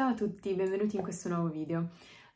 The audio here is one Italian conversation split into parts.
Ciao a tutti, benvenuti in questo nuovo video.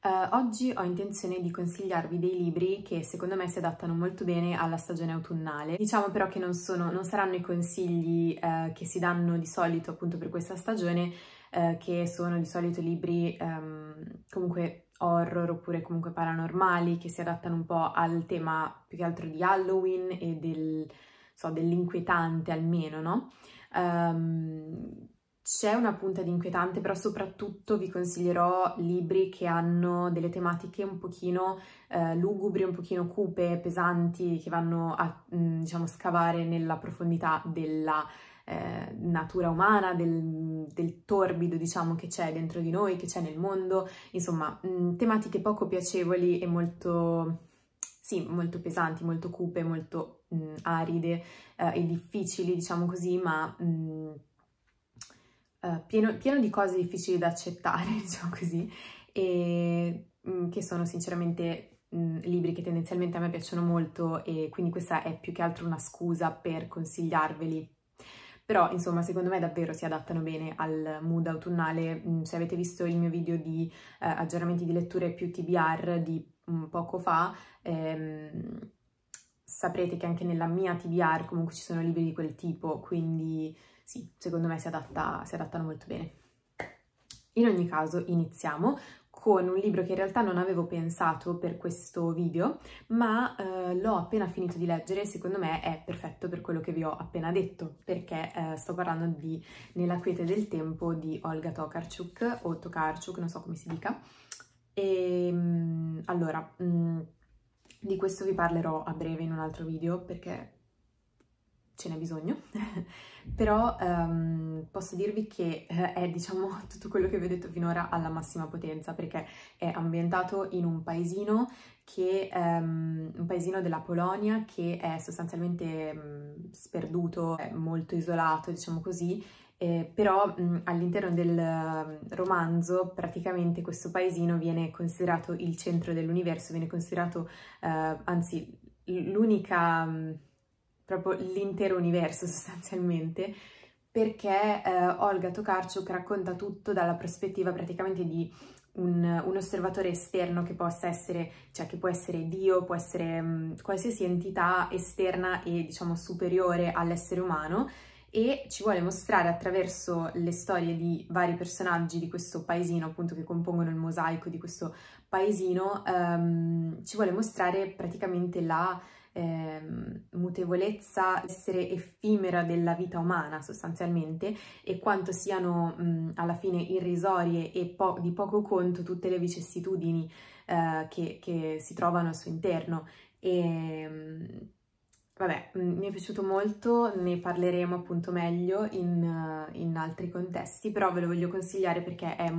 Uh, oggi ho intenzione di consigliarvi dei libri che secondo me si adattano molto bene alla stagione autunnale. Diciamo però che non, sono, non saranno i consigli uh, che si danno di solito appunto per questa stagione, uh, che sono di solito libri um, comunque horror oppure comunque paranormali, che si adattano un po' al tema più che altro di Halloween e del, so, dell'inquietante almeno, no? Um, c'è una punta di inquietante, però soprattutto vi consiglierò libri che hanno delle tematiche un pochino eh, lugubri, un pochino cupe, pesanti, che vanno a mh, mm, diciamo, scavare nella profondità della eh, natura umana, del, del, torbido diciamo che c'è dentro di noi, che c'è nel mondo, insomma mh, mm, tematiche poco piacevoli e molto sì, molto pesanti, molto cupe, molto mh, mm, aride eh, e difficili, diciamo così, ma mh, eh, pieno, pieno, di cose difficili da accettare, diciamo così, e mh, mm, che sono sinceramente mh, mm, libri che tendenzialmente a me piacciono molto e quindi questa è più che altro una scusa per consigliarveli. Però, insomma, secondo me davvero si adattano bene al mood autunnale. Mh, mm, se avete visto il mio video di uh, aggiornamenti di letture più TBR di poco fa, ehm, saprete che anche nella mia TBR comunque ci sono libri di quel tipo, quindi sì, secondo me si, adatta, si adattano molto bene. In ogni caso iniziamo con un libro che in realtà non avevo pensato per questo video, ma eh, l'ho appena finito di leggere e secondo me è perfetto per quello che vi ho appena detto, perché eh, sto parlando di Nella quiete del tempo di Olga Tokarczuk, o Tokarczuk, non so come si dica. E ehm, allora... Mh, mm, di questo vi parlerò a breve in un altro video perché ce n'è bisogno, però um, posso dirvi che eh, è diciamo tutto quello che vi ho detto finora alla massima potenza perché è ambientato in un paesino che um, un paesino della Polonia che è sostanzialmente um, sperduto, è molto isolato diciamo così eh, però mh, mm, all'interno del mm, romanzo praticamente questo paesino viene considerato il centro dell'universo, viene considerato, eh, anzi, l'unica, mm, proprio l'intero universo sostanzialmente, perché eh, Olga Tokarczuk racconta tutto dalla prospettiva praticamente di un, un, osservatore esterno che possa essere, cioè che può essere Dio, può essere mh, qualsiasi entità esterna e diciamo superiore all'essere umano, e ci vuole mostrare attraverso le storie di vari personaggi di questo paesino, appunto che compongono il mosaico di questo paesino, ehm, ci vuole mostrare praticamente la ehm, mutevolezza, essere effimera della vita umana sostanzialmente e quanto siano mh, alla fine irrisorie e po di poco conto tutte le vicissitudini eh, che, che, si trovano al suo interno. E, ehm, Vabbè, mm, mi è piaciuto molto, ne parleremo appunto meglio in, eh, in, altri contesti, però ve lo voglio consigliare perché è,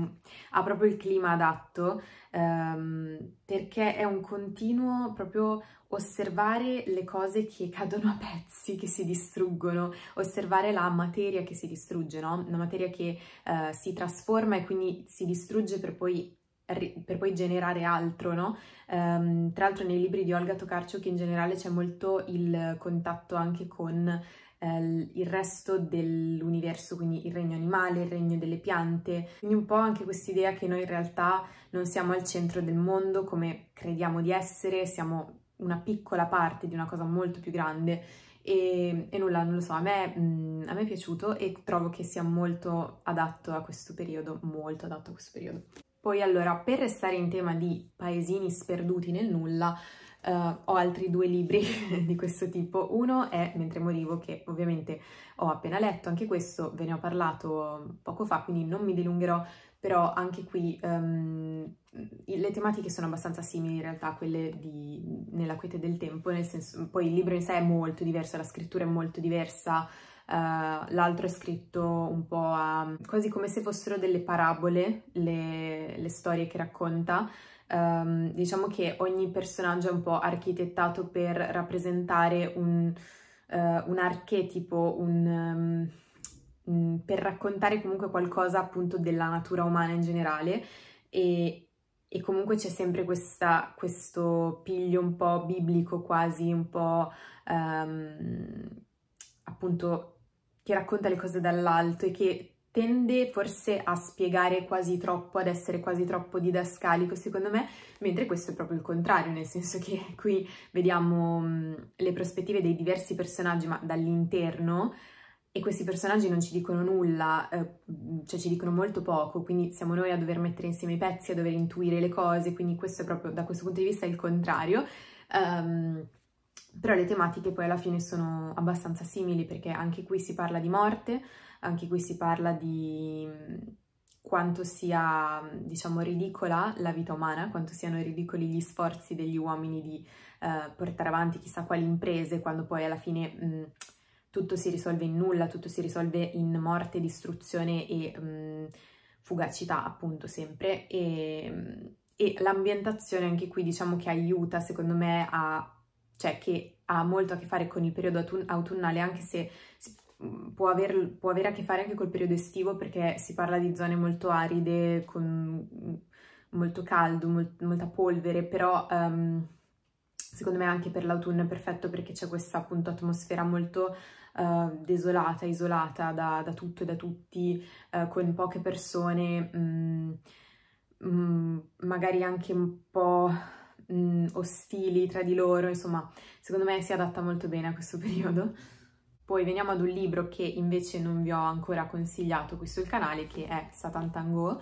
ha proprio il clima adatto, ehm, perché è un continuo proprio osservare le cose che cadono a pezzi, che si distruggono, osservare la materia che si distrugge, no? La materia che eh, si trasforma e quindi si distrugge per poi per poi generare altro, no? Um, tra l'altro nei libri di Olga Tokarczuk in generale c'è molto il contatto anche con eh, il resto dell'universo, quindi il regno animale, il regno delle piante, quindi un po' anche quest'idea che noi in realtà non siamo al centro del mondo come crediamo di essere, siamo una piccola parte di una cosa molto più grande e, e nulla, non lo so, a me, mh, mm, a me è piaciuto e trovo che sia molto adatto a questo periodo, molto adatto a questo periodo. Poi allora, per restare in tema di paesini sperduti nel nulla, Uh, ho altri due libri di questo tipo. Uno è Mentre morivo, che ovviamente ho appena letto, anche questo ve ne ho parlato poco fa, quindi non mi dilungherò, però anche qui um, le tematiche sono abbastanza simili in realtà a quelle di Nella quiete del tempo, nel senso, poi il libro in sé è molto diverso, la scrittura è molto diversa, eh, l'altro è scritto un po' a, quasi come se fossero delle parabole le, le storie che racconta. Um, diciamo che ogni personaggio è un po' architettato per rappresentare un, uh, un archetipo, un, um, per raccontare comunque qualcosa appunto della natura umana in generale e, e comunque c'è sempre questa, questo piglio un po' biblico quasi, un po' um, appunto che racconta le cose dall'alto e che tende forse a spiegare quasi troppo, ad essere quasi troppo didascalico secondo me, mentre questo è proprio il contrario, nel senso che qui vediamo mm, le prospettive dei diversi personaggi ma dall'interno e questi personaggi non ci dicono nulla, eh, mm, cioè ci dicono molto poco, quindi siamo noi a dover mettere insieme i pezzi, a dover intuire le cose, quindi questo è proprio da questo punto di vista il contrario. Um, però le tematiche poi alla fine sono abbastanza simili perché anche qui si parla di morte, anche qui si parla di quanto sia, diciamo, ridicola la vita umana, quanto siano ridicoli gli sforzi degli uomini di eh, portare avanti chissà quali imprese, quando poi alla fine mh, tutto si risolve in nulla, tutto si risolve in morte, distruzione e mh, fugacità, appunto, sempre. E, e l'ambientazione anche qui, diciamo, che aiuta, secondo me, a cioè che ha molto a che fare con il periodo autunnale, anche se può, aver, può, avere a che fare anche col periodo estivo, perché si parla di zone molto aride, con molto caldo, molt molta polvere, però um, secondo me anche per l'autunno è perfetto perché c'è questa appunto atmosfera molto uh, desolata, isolata da, da, tutto e da tutti, uh, con poche persone, um, um, magari anche un po' mh, mm, ostili tra di loro, insomma, secondo me si adatta molto bene a questo periodo. Poi veniamo ad un libro che invece non vi ho ancora consigliato qui sul canale, che è Satan Tango.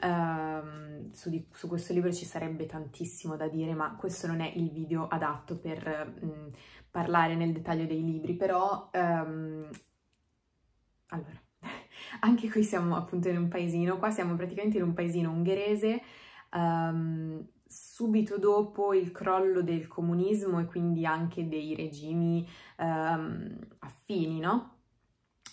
Uh, su, di, su, questo libro ci sarebbe tantissimo da dire, ma questo non è il video adatto per mh, mm, parlare nel dettaglio dei libri, però... Um, allora, anche qui siamo appunto in un paesino, qua siamo praticamente in un paesino ungherese, um, subito dopo il crollo del comunismo e quindi anche dei regimi ehm, affini, no?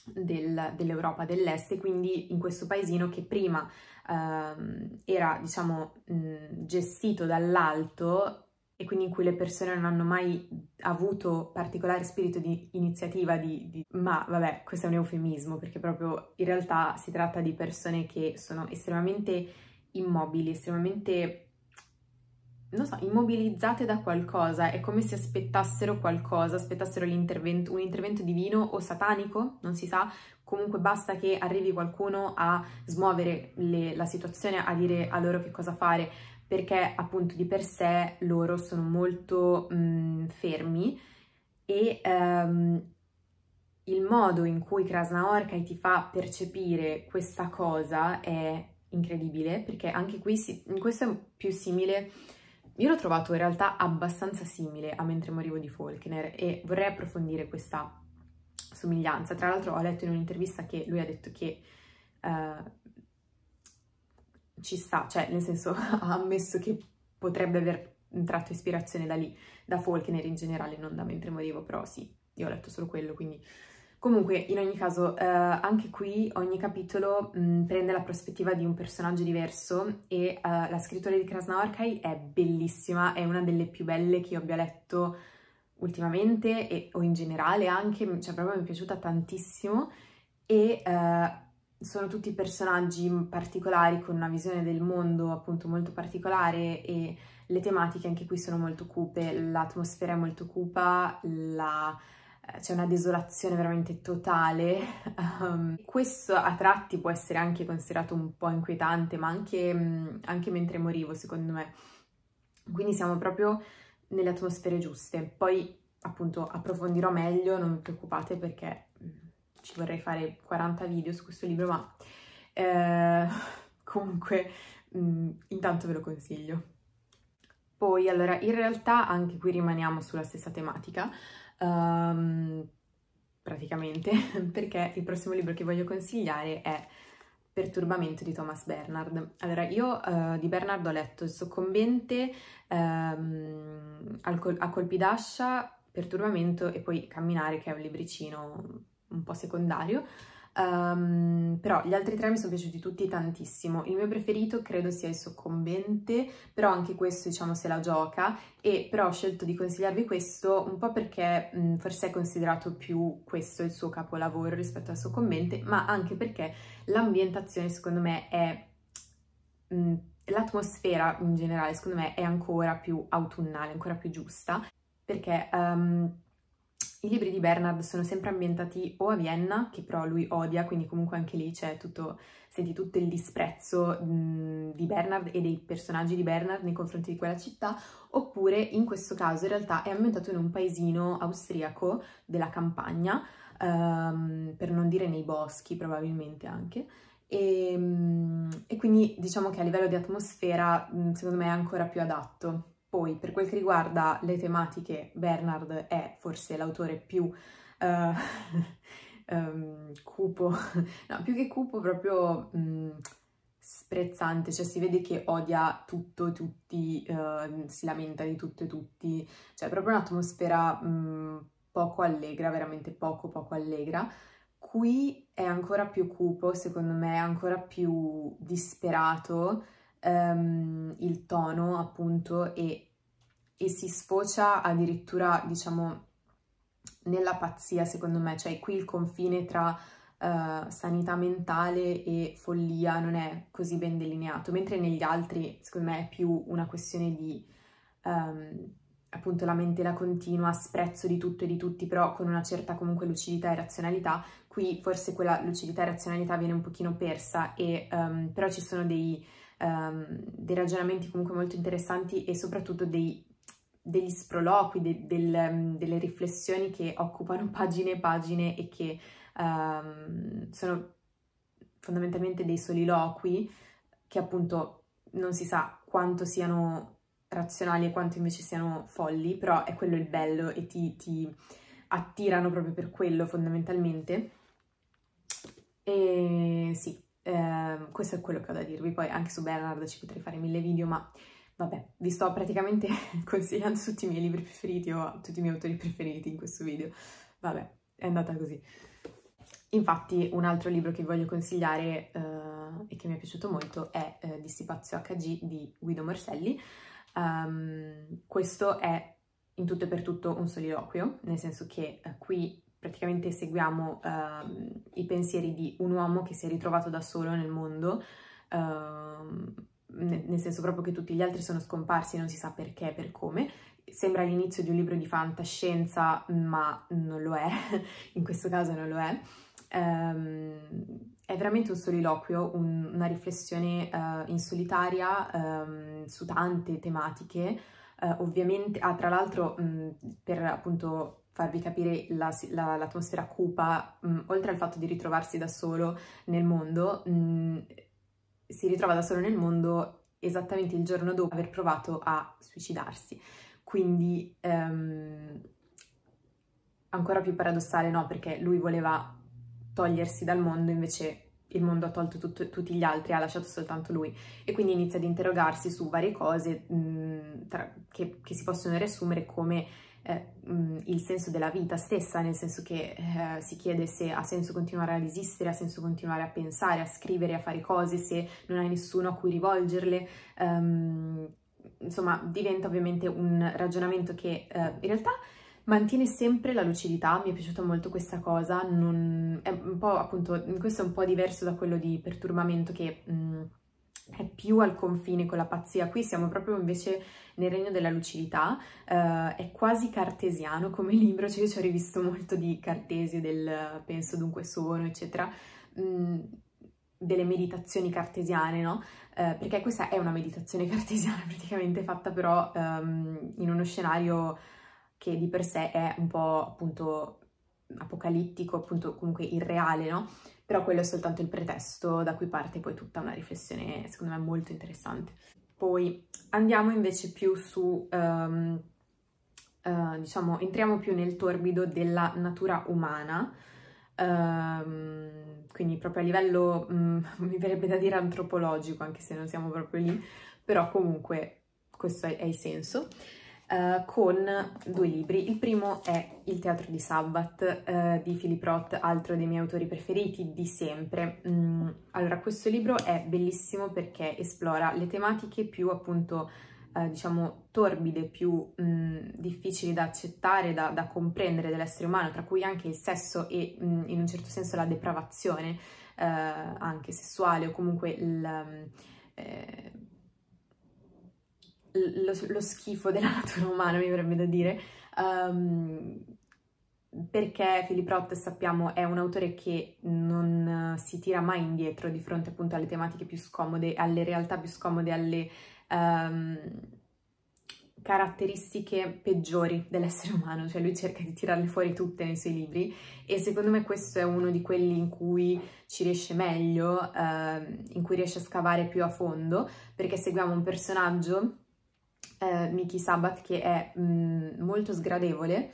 Del, dell'Europa dell'Est e quindi in questo paesino che prima ehm, era diciamo mh, gestito dall'alto e quindi in cui le persone non hanno mai avuto particolare spirito di iniziativa, di, di... ma vabbè, questo è un eufemismo perché proprio in realtà si tratta di persone che sono estremamente immobili, estremamente non so, immobilizzate da qualcosa, è come se aspettassero qualcosa, aspettassero un intervento divino o satanico, non si sa, comunque basta che arrivi qualcuno a smuovere le, la situazione, a dire a loro che cosa fare, perché appunto di per sé loro sono molto mh, mm, fermi e um, il modo in cui Krasna Orkai ti fa percepire questa cosa è incredibile, perché anche qui si, questo è più simile io l'ho trovato in realtà abbastanza simile a Mentre morivo di Faulkner e vorrei approfondire questa somiglianza. Tra l'altro ho letto in un'intervista che lui ha detto che uh, ci sta, cioè nel senso ha ammesso che potrebbe aver tratto ispirazione da lì, da Faulkner in generale, non da Mentre morivo, però sì, io ho letto solo quello, quindi Comunque, in ogni caso, eh, anche qui ogni capitolo mh, mm, prende la prospettiva di un personaggio diverso e eh, la scrittura di Krasnaorkai è bellissima, è una delle più belle che io abbia letto ultimamente e, o in generale anche, cioè proprio mi è piaciuta tantissimo e eh, sono tutti personaggi particolari con una visione del mondo appunto molto particolare e le tematiche anche qui sono molto cupe, l'atmosfera è molto cupa, la eh, c'è una desolazione veramente totale. Um, questo a tratti può essere anche considerato un po' inquietante, ma anche, mm, anche mentre morivo, secondo me. Quindi siamo proprio nelle atmosfere giuste. Poi, appunto, approfondirò meglio, non vi preoccupate perché mm, ci vorrei fare 40 video su questo libro, ma eh, comunque mh, mm, intanto ve lo consiglio. Poi, allora, in realtà anche qui rimaniamo sulla stessa tematica, um, praticamente, perché il prossimo libro che voglio consigliare è Perturbamento di Thomas Bernard. Allora, io uh, di Bernard ho letto Il soccombente, um, A colpi d'ascia, Perturbamento e poi Camminare, che è un libricino un po' secondario, Um, però gli altri tre mi sono piaciuti tutti tantissimo. Il mio preferito credo sia il soccombente, però anche questo diciamo se la gioca e però ho scelto di consigliarvi questo un po' perché mh, mhmm, forse è considerato più questo il suo capolavoro rispetto al soccombente, ma anche perché l'ambientazione secondo me è... Mhmm, l'atmosfera in generale secondo me è ancora più autunnale, ancora più giusta, perché um, i libri di Bernard sono sempre ambientati o a Vienna, che però lui odia, quindi comunque anche lì c'è tutto, senti tutto il disprezzo di Bernard e dei personaggi di Bernard nei confronti di quella città, oppure in questo caso in realtà è ambientato in un paesino austriaco della campagna, um, per non dire nei boschi probabilmente anche, e, e, quindi diciamo che a livello di atmosfera secondo me è ancora più adatto. Poi, per quel che riguarda le tematiche, Bernard è forse l'autore più uh, um, cupo, no, più che cupo, proprio um, sprezzante, cioè si vede che odia tutto, e tutti, uh, si lamenta di tutto e tutti, cioè proprio un'atmosfera um, poco allegra, veramente poco, poco allegra. Qui è ancora più cupo, secondo me, è ancora più disperato, ehm, il tono appunto e, e si sfocia addirittura diciamo nella pazzia secondo me, cioè qui il confine tra Uh, sanità mentale e follia non è così ben delineato, mentre negli altri secondo me è più una questione di um, appunto la mente la continua, sprezzo di tutto e di tutti, però con una certa comunque lucidità e razionalità, qui forse quella lucidità e razionalità viene un pochino persa, e, um, però ci sono dei um, dei ragionamenti comunque molto interessanti e soprattutto dei, degli sproloqui, de, del, um, delle riflessioni che occupano pagine e pagine e che um, sono fondamentalmente dei soliloqui che appunto non si sa quanto siano razionali e quanto invece siano folli, però è quello il bello e ti, ti attirano proprio per quello fondamentalmente. E sì, eh, questo è quello che ho da dirvi, poi anche su Bernard ci potrei fare mille video, ma vabbè, vi sto praticamente consigliando tutti i miei libri preferiti o tutti i miei autori preferiti in questo video. Vabbè, è andata così. Infatti un altro libro che vi voglio consigliare eh, e che mi è piaciuto molto è eh, Dissipazio HG di Guido Morselli. Um, questo è in tutto e per tutto un soliloquio, nel senso che eh, qui praticamente seguiamo uh, i pensieri di un uomo che si è ritrovato da solo nel mondo, uh, nel senso proprio che tutti gli altri sono scomparsi, non si sa perché, per come. Sembra l'inizio di un libro di fantascienza, ma non lo è, in questo caso non lo è. Um, è veramente un soliloquio, un, una riflessione uh, in solitaria um, su tante tematiche. Uh, ovviamente, ah, tra l'altro, per appunto farvi capire la, la, l'atmosfera cupa, mh, mm, oltre al fatto di ritrovarsi da solo nel mondo, mh, mm, si ritrova da solo nel mondo esattamente il giorno dopo aver provato a suicidarsi. Quindi ehm, ancora più paradossale, no? Perché lui voleva togliersi dal mondo, invece il mondo ha tolto tutto, tutti gli altri, ha lasciato soltanto lui. E quindi inizia ad interrogarsi su varie cose mh, mm, tra, che, che si possono riassumere come eh, il senso della vita stessa, nel senso che eh, si chiede se ha senso continuare ad esistere, ha senso continuare a pensare, a scrivere, a fare cose, se non hai nessuno a cui rivolgerle. Um, insomma, diventa ovviamente un ragionamento che eh, in realtà mantiene sempre la lucidità, mi è piaciuta molto questa cosa, non, è un po' appunto, questo è un po' diverso da quello di perturbamento che... Mh, è più al confine con la pazzia, qui siamo proprio invece nel regno della lucidità, uh, è quasi cartesiano come libro, cioè io ci ho rivisto molto di Cartesio, del penso dunque sono, eccetera, mm, delle meditazioni cartesiane, no? Uh, perché questa è una meditazione cartesiana praticamente fatta però um, in uno scenario che di per sé è un po' appunto apocalittico, appunto comunque irreale, no? però quello è soltanto il pretesto da cui parte poi tutta una riflessione secondo me molto interessante. Poi andiamo invece più su, um, uh, diciamo, entriamo più nel torbido della natura umana, um, quindi proprio a livello, um, mi verrebbe da dire antropologico, anche se non siamo proprio lì, però comunque questo è, è il senso. Eh, con due libri. Il primo è Il teatro di Sabbath eh, di Philip Roth, altro dei miei autori preferiti di sempre. Mm, allora, questo libro è bellissimo perché esplora le tematiche più appunto eh, diciamo torbide, più mh, mm, difficili da accettare, da, da comprendere dell'essere umano, tra cui anche il sesso e mh, mm, in un certo senso la depravazione eh, anche sessuale o comunque il, mm, eh, lo, lo, schifo della natura umana, mi verrebbe da dire, um, perché Philip Roth, sappiamo, è un autore che non eh, si tira mai indietro di fronte appunto alle tematiche più scomode, alle realtà più scomode, alle um, caratteristiche peggiori dell'essere umano, cioè lui cerca di tirarle fuori tutte nei suoi libri e secondo me questo è uno di quelli in cui ci riesce meglio, uh, in cui riesce a scavare più a fondo, perché seguiamo un personaggio eh, Miki Sabat che è mh, mm, molto sgradevole,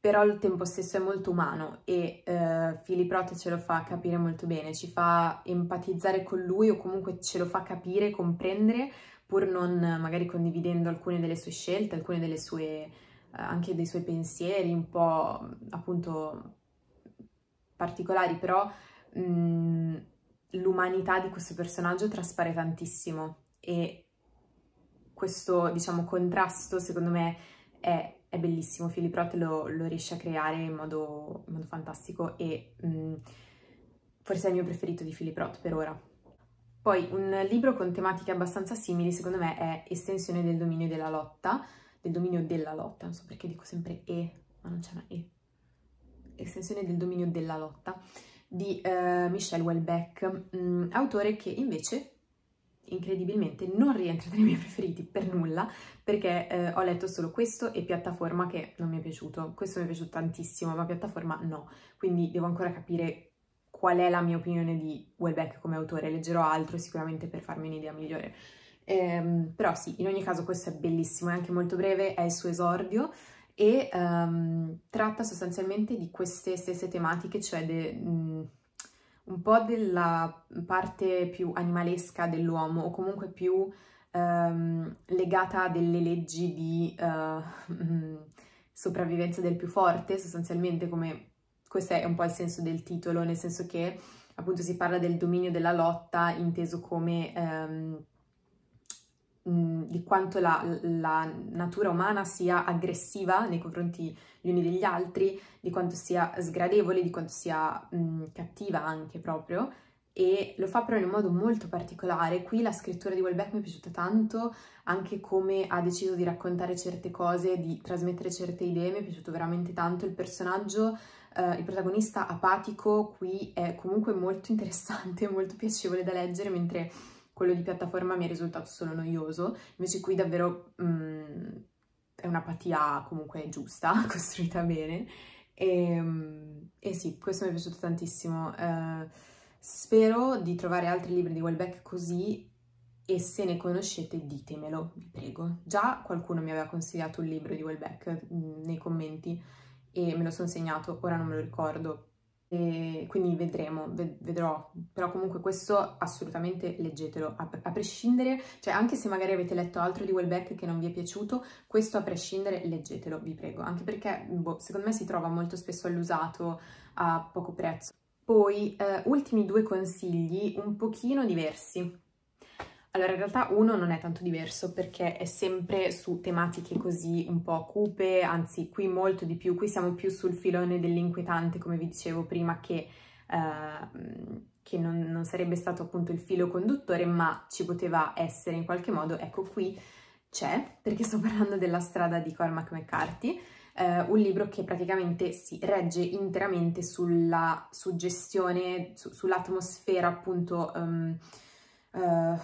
però al tempo stesso è molto umano e eh, Filiprot ce lo fa capire molto bene, ci fa empatizzare con lui o comunque ce lo fa capire, comprendere, pur non magari condividendo alcune delle sue scelte, alcune delle sue, eh, anche dei suoi pensieri un po' appunto particolari, però mm, l'umanità di questo personaggio traspare tantissimo e questo, diciamo, contrasto, secondo me, è, è bellissimo. Philip Roth lo, lo, riesce a creare in modo, in modo fantastico e mh, mm, forse è il mio preferito di Philip Roth per ora. Poi un libro con tematiche abbastanza simili, secondo me, è Estensione del dominio della lotta, del dominio della lotta, non so perché dico sempre E, ma non c'è una E. Estensione del dominio della lotta, di uh, eh, Michel Welbeck, mh, mm, autore che invece incredibilmente non rientra tra i miei preferiti per nulla perché eh, ho letto solo questo e piattaforma che non mi è piaciuto questo mi è piaciuto tantissimo ma piattaforma no quindi devo ancora capire qual è la mia opinione di Welbeck come autore leggerò altro sicuramente per farmi un'idea migliore ehm, però sì in ogni caso questo è bellissimo è anche molto breve è il suo esordio e um, tratta sostanzialmente di queste stesse tematiche cioè de, mh, un po' della parte più animalesca dell'uomo o comunque più ehm, legata a delle leggi di eh, sopravvivenza del più forte, sostanzialmente come questo è un po' il senso del titolo, nel senso che appunto si parla del dominio della lotta inteso come ehm, di quanto la, la, natura umana sia aggressiva nei confronti gli uni degli altri, di quanto sia sgradevole, di quanto sia mh, cattiva anche proprio, e lo fa però in un modo molto particolare. Qui la scrittura di Welbeck mi è piaciuta tanto, anche come ha deciso di raccontare certe cose, di trasmettere certe idee, mi è piaciuto veramente tanto il personaggio, eh, il protagonista apatico qui è comunque molto interessante, molto piacevole da leggere, mentre quello di piattaforma mi è risultato solo noioso, invece qui davvero mh, mm, è una patia comunque giusta, costruita bene. E, ehm, e, sì, questo mi è piaciuto tantissimo. Uh, spero di trovare altri libri di Wellbeck così e se ne conoscete ditemelo, vi prego. Già qualcuno mi aveva consigliato un libro di Welbeck mm, nei commenti e me lo sono segnato, ora non me lo ricordo, e quindi vedremo, vedrò, però comunque questo assolutamente leggetelo, a, a, prescindere, cioè anche se magari avete letto altro di Wellbeck che non vi è piaciuto, questo a prescindere leggetelo, vi prego, anche perché boh, secondo me si trova molto spesso all'usato a poco prezzo. Poi, eh, ultimi due consigli un pochino diversi. Allora, in realtà uno non è tanto diverso perché è sempre su tematiche così un po' cupe, anzi qui molto di più, qui siamo più sul filone dell'inquietante, come vi dicevo prima, che, uh, che non, non, sarebbe stato appunto il filo conduttore, ma ci poteva essere in qualche modo, ecco qui c'è, perché sto parlando della strada di Cormac McCarthy, uh, un libro che praticamente si regge interamente sulla suggestione, su, sull'atmosfera appunto... Um, uh,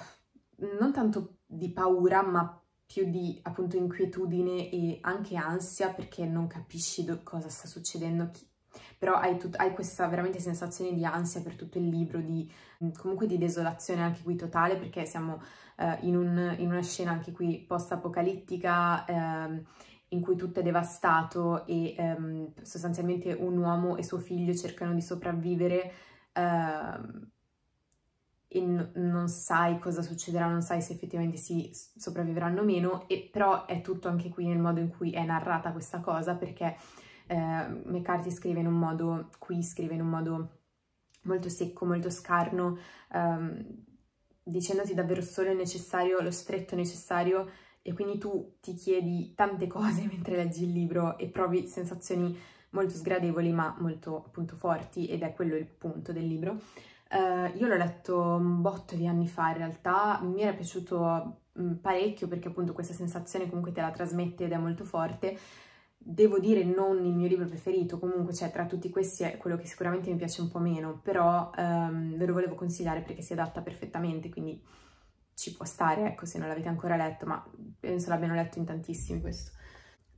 non tanto di paura, ma più di appunto inquietudine e anche ansia perché non capisci do- cosa sta succedendo, chi- però hai, tut- hai, questa veramente sensazione di ansia per tutto il libro, di, comunque di desolazione anche qui totale perché siamo eh, in, un, in, una scena anche qui post-apocalittica ehm, in cui tutto è devastato e ehm, sostanzialmente un uomo e suo figlio cercano di sopravvivere ehm, e non sai cosa succederà, non sai se effettivamente si sopravvivranno o meno, e, però è tutto anche qui nel modo in cui è narrata questa cosa, perché eh, McCarthy scrive in un modo, qui scrive in un modo molto secco, molto scarno, ehm, dicendoti davvero solo il necessario, lo stretto necessario, e quindi tu ti chiedi tante cose mentre leggi il libro e provi sensazioni molto sgradevoli ma molto appunto forti ed è quello il punto del libro. Uh, io l'ho letto un botto di anni fa in realtà, mi era piaciuto mh, mm, parecchio perché appunto questa sensazione comunque te la trasmette ed è molto forte. Devo dire non il mio libro preferito, comunque cioè, tra tutti questi è quello che sicuramente mi piace un po' meno, però um, ve lo volevo consigliare perché si adatta perfettamente, quindi ci può stare, ecco, se non l'avete ancora letto, ma penso l'abbiano letto in tantissimi questo.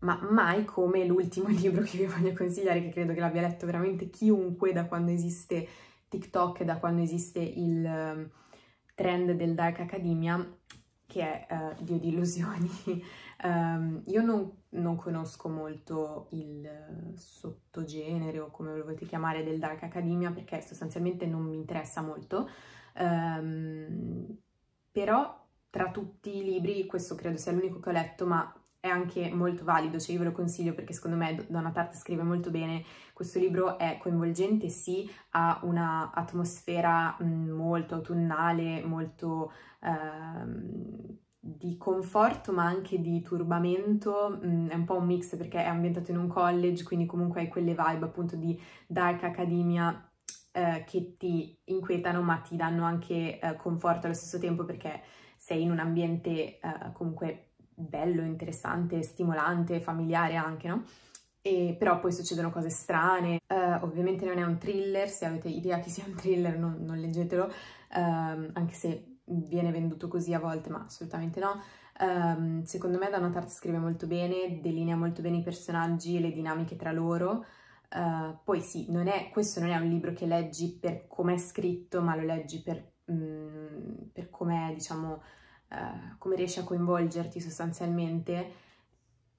Ma mai come l'ultimo libro che vi voglio consigliare, che credo che l'abbia letto veramente chiunque da quando esiste TikTok da quando esiste il ehm, trend del Dark Academia, che è uh, Dio di illusioni, um, io non, non, conosco molto il sottogenere o come lo volete chiamare del Dark Academia perché sostanzialmente non mi interessa molto, um, però tra tutti i libri questo credo sia l'unico che ho letto, ma è anche molto valido, cioè io ve lo consiglio perché secondo me Donna Tartt scrive molto bene, questo libro è coinvolgente, sì, ha un'atmosfera mm, molto autunnale, molto eh, di conforto ma anche di turbamento, mm, è un po' un mix perché è ambientato in un college, quindi comunque hai quelle vibe appunto di dark academia eh, che ti inquietano ma ti danno anche eh, conforto allo stesso tempo perché sei in un ambiente eh, comunque bello, interessante, stimolante, familiare anche, no? E, però poi succedono cose strane, uh, ovviamente non è un thriller, se avete idea che sia un thriller non, non leggetelo, uh, anche se viene venduto così a volte, ma assolutamente no. Um, secondo me Donna Tartt scrive molto bene, delinea molto bene i personaggi e le dinamiche tra loro. Uh, poi sì, non è, questo non è un libro che leggi per com'è scritto, ma lo leggi per, um, per com'è, diciamo, eh, come riesci a coinvolgerti sostanzialmente.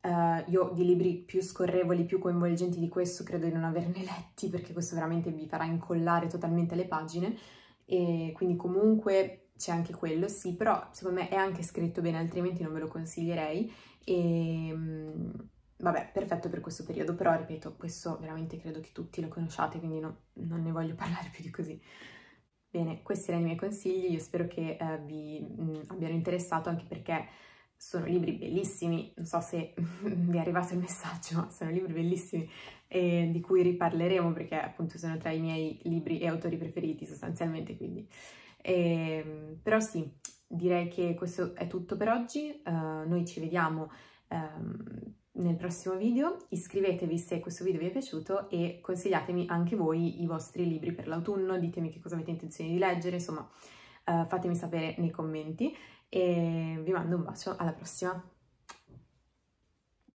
Uh, io di libri più scorrevoli, più coinvolgenti di questo credo di non averne letti perché questo veramente vi farà incollare totalmente le pagine e quindi comunque c'è anche quello, sì, però secondo me è anche scritto bene altrimenti non ve lo consiglierei e mm, vabbè, perfetto per questo periodo, però ripeto, questo veramente credo che tutti lo conosciate quindi no, non ne voglio parlare più di così. Bene, questi erano i miei consigli, io spero che eh, vi mh, mm, abbiano interessato anche perché sono libri bellissimi, non so se vi è arrivato il messaggio, ma sono libri bellissimi eh, di cui riparleremo perché appunto sono tra i miei libri e autori preferiti sostanzialmente, quindi. E, ehm, però sì, direi che questo è tutto per oggi, uh, noi ci vediamo um, nel prossimo video, iscrivetevi se questo video vi è piaciuto e consigliatemi anche voi i vostri libri per l'autunno, ditemi che cosa avete intenzione di leggere, insomma eh, fatemi sapere nei commenti e vi mando un bacio, alla prossima!